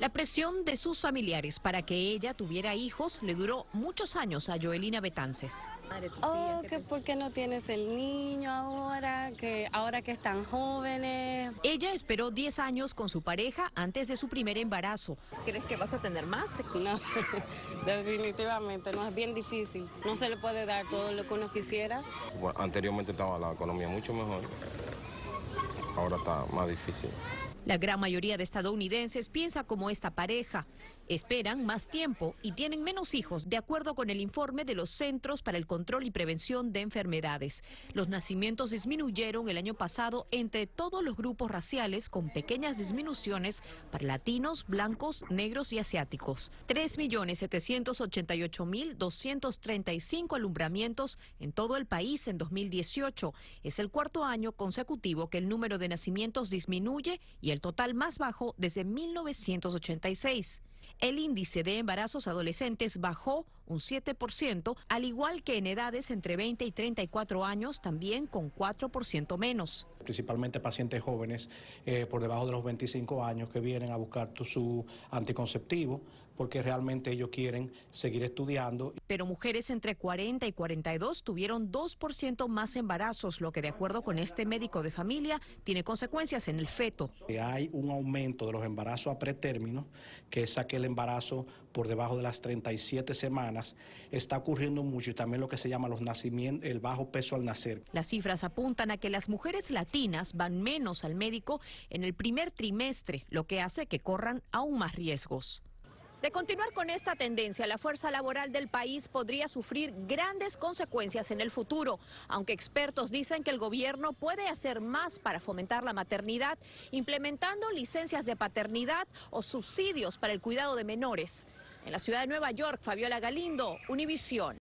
La presión de sus familiares para que ella tuviera hijos le duró muchos años a Joelina Betances. Oh, que por qué no tienes el niño ahora, que ahora que están jóvenes. Ella esperó 10 años con su pareja antes de su primer embarazo. ¿Crees que vas a tener más? No, definitivamente, no es bien difícil. No se le puede dar todo lo que uno quisiera. anteriormente estaba la economía mucho mejor. Ahora está más difícil. La gran mayoría de estadounidenses piensa como esta pareja. Esperan más tiempo y tienen menos hijos, de acuerdo con el informe de los Centros para el Control y Prevención de Enfermedades. Los nacimientos disminuyeron el año pasado entre todos los grupos raciales, con pequeñas disminuciones para latinos, blancos, negros y asiáticos. 3.788.235 alumbramientos en todo el país en 2018. Es el cuarto año consecutivo que el número de nacimientos disminuye y el total más bajo desde 1986. El índice de embarazos adolescentes bajó un 7%, al igual que en edades entre 20 y 34 años, también con 4% menos. Principalmente pacientes jóvenes eh, por debajo de los 25 años que vienen a buscar su anticonceptivo porque realmente ellos quieren seguir estudiando. Pero mujeres entre 40 y 42 tuvieron 2% más embarazos, lo que de acuerdo con este médico de familia tiene consecuencias en el feto. Hay un aumento de los embarazos a pretérmino, que es aquel embarazo por debajo de las 37 semanas está ocurriendo mucho y también lo que se llama los nacimientos, el bajo peso al nacer. Las cifras apuntan a que las mujeres latinas van menos al médico en el primer trimestre, lo que hace que corran aún más riesgos. De continuar con esta tendencia, la fuerza laboral del país podría sufrir grandes consecuencias en el futuro, aunque expertos dicen que el gobierno puede hacer más para fomentar la maternidad, implementando licencias de paternidad o subsidios para el cuidado de menores. En la ciudad de Nueva York, Fabiola Galindo, Univisión.